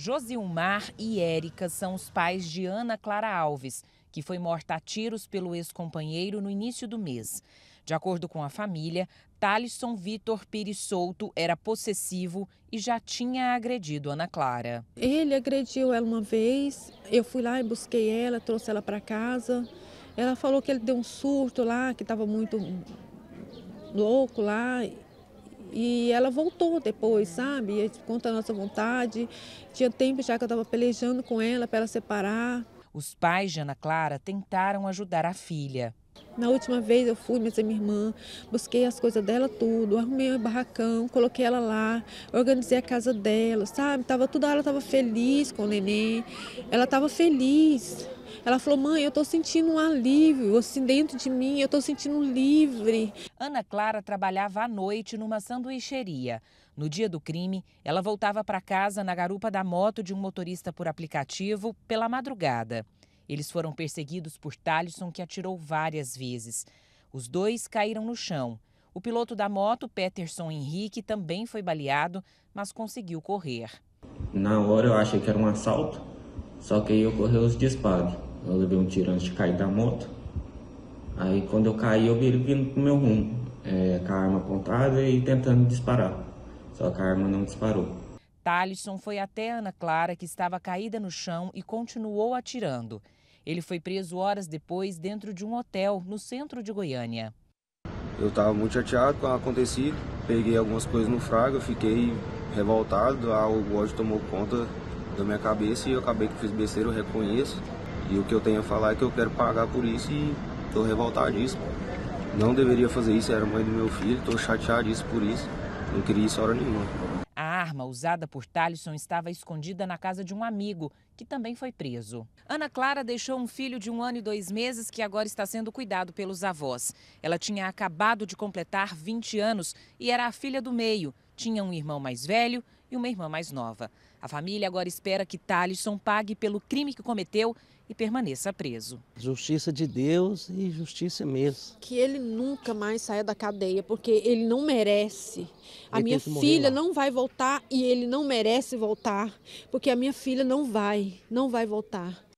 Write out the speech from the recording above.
Josilmar e Érica são os pais de Ana Clara Alves, que foi morta a tiros pelo ex-companheiro no início do mês. De acordo com a família, Talisson Vitor Pires Souto era possessivo e já tinha agredido Ana Clara. Ele agrediu ela uma vez, eu fui lá e busquei ela, trouxe ela para casa. Ela falou que ele deu um surto lá, que estava muito louco lá e ela voltou depois, sabe? contra a nossa vontade. Tinha tempo já que eu estava pelejando com ela para ela separar. Os pais de Ana Clara tentaram ajudar a filha. Na última vez eu fui, mas é minha irmã, busquei as coisas dela tudo, arrumei o um barracão, coloquei ela lá, organizei a casa dela, sabe? Tava tudo, ela estava feliz com o neném, ela estava feliz. Ela falou: mãe, eu estou sentindo um alívio, assim, dentro de mim, eu estou sentindo livre. Ana Clara trabalhava à noite numa sanduicheria. No dia do crime, ela voltava para casa na garupa da moto de um motorista por aplicativo pela madrugada. Eles foram perseguidos por Talisson, que atirou várias vezes. Os dois caíram no chão. O piloto da moto, Peterson Henrique, também foi baleado, mas conseguiu correr. Na hora eu achei que era um assalto, só que aí ocorreu os disparos. Eu levei um tiro antes de cair da moto. Aí quando eu caí, eu vi ele vindo pro meu rumo, é, com a arma apontada e tentando disparar. Só que a arma não disparou. Talisson foi até Ana Clara, que estava caída no chão, e continuou atirando. Ele foi preso horas depois dentro de um hotel no centro de Goiânia. Eu estava muito chateado com o acontecido, peguei algumas coisas no fraga, fiquei revoltado, o ódio tomou conta da minha cabeça e eu acabei que fiz besteira, eu reconheço. E o que eu tenho a falar é que eu quero pagar por isso e tô revoltadíssimo. Não deveria fazer isso, era mãe do meu filho, tô chateadíssimo por isso. Não queria isso hora nenhuma. A arma usada por Talisson estava escondida na casa de um amigo, que também foi preso. Ana Clara deixou um filho de um ano e dois meses que agora está sendo cuidado pelos avós. Ela tinha acabado de completar 20 anos e era a filha do meio. Tinha um irmão mais velho e uma irmã mais nova. A família agora espera que Talisson pague pelo crime que cometeu e permaneça preso. Justiça de Deus e justiça mesmo. Que ele nunca mais saia da cadeia, porque ele não merece. A ele minha filha não vai voltar e ele não merece voltar, porque a minha filha não vai, não vai voltar.